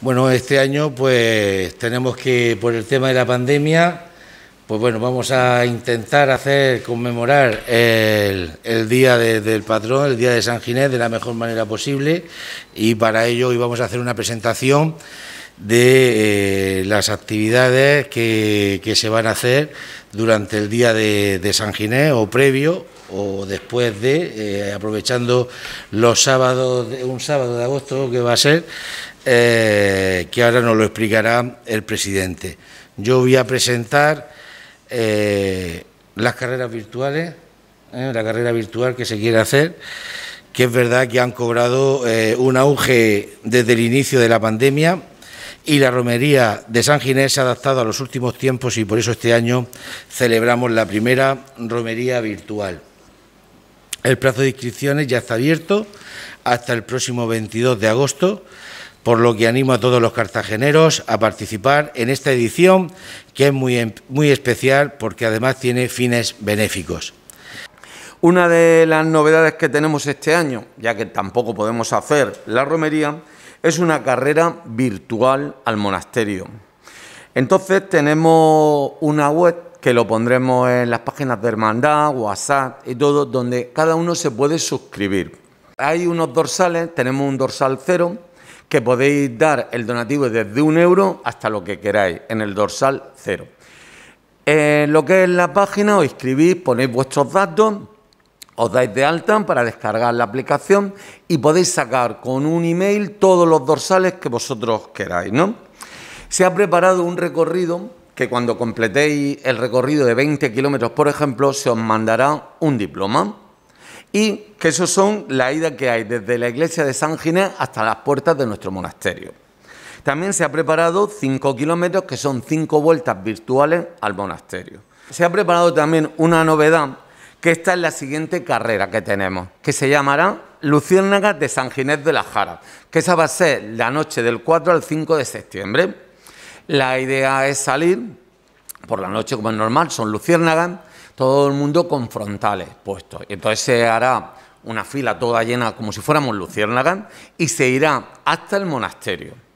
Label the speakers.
Speaker 1: Bueno, este año pues tenemos que, por el tema de la pandemia, pues bueno, vamos a intentar hacer, conmemorar el, día del patrón, el día de San Ginés, de la mejor manera posible y para ello hoy vamos a hacer una presentación de eh, las actividades que, se van a hacer durante el día de, San Ginés o previo o después de, eh, aprovechando los sábados, un sábado de agosto que va a ser, eh, que ahora nos lo explicará el presidente. Yo voy a presentar eh, las carreras virtuales, eh, la carrera virtual que se quiere hacer, que es verdad que han cobrado un auge desde el inicio de la pandemia y la romería de San Ginés se ha adaptado a los últimos tiempos y por eso este año celebramos la primera romería virtual. El plazo de inscripciones ya está abierto hasta el próximo 22 de agosto por lo que animo a todos los cartageneros a participar en esta edición, que es muy, em, muy especial porque además tiene fines benéficos. Una de las novedades que
Speaker 2: tenemos este año, ya que tampoco podemos hacer la romería, es una carrera virtual al monasterio. Entonces tenemos una web que lo pondremos en las páginas de Hermandad, WhatsApp y todo, donde cada uno se puede suscribir. Hay unos dorsales, tenemos un dorsal cero, que podéis dar el donativo desde un euro hasta lo que queráis, en el dorsal cero. En lo que es la página, os escribís, ponéis vuestros datos, os dais de alta para descargar la aplicación y podéis sacar con un email todos los dorsales que vosotros queráis, ¿no? Se ha preparado un recorrido que cuando completéis el recorrido de 20 kilómetros, por ejemplo, se os mandará un diploma y que eso son la ida que hay desde la iglesia de San Ginés hasta las puertas de nuestro monasterio. También se ha preparado 5 kilómetros, que son cinco vueltas virtuales al monasterio. Se ha preparado también una novedad, que esta es la siguiente carrera que tenemos, que se llamará Luciérnagas de San Ginés de la Jara, que esa va a ser la noche del 4 al 5 de septiembre. La idea es salir por la noche como es normal, son luciérnagas, todo el mundo con frontales puestos. Entonces se hará una fila toda llena como si fuéramos luciérnagas y se irá hasta el monasterio.